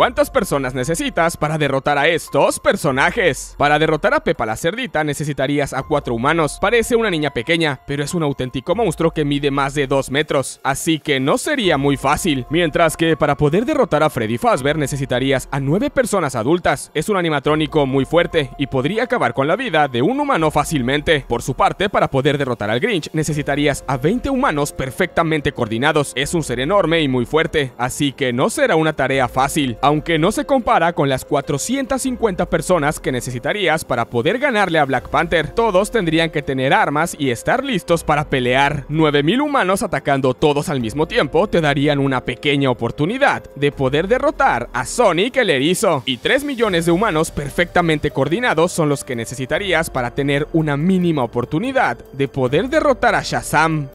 ¿Cuántas personas necesitas para derrotar a estos personajes? Para derrotar a Pepa la cerdita necesitarías a cuatro humanos. Parece una niña pequeña, pero es un auténtico monstruo que mide más de 2 metros, así que no sería muy fácil. Mientras que para poder derrotar a Freddy Fazbear necesitarías a nueve personas adultas. Es un animatrónico muy fuerte y podría acabar con la vida de un humano fácilmente. Por su parte, para poder derrotar al Grinch necesitarías a 20 humanos perfectamente coordinados. Es un ser enorme y muy fuerte, así que no será una tarea fácil aunque no se compara con las 450 personas que necesitarías para poder ganarle a Black Panther. Todos tendrían que tener armas y estar listos para pelear. 9.000 humanos atacando todos al mismo tiempo te darían una pequeña oportunidad de poder derrotar a Sonic le hizo. Y 3 millones de humanos perfectamente coordinados son los que necesitarías para tener una mínima oportunidad de poder derrotar a Shazam.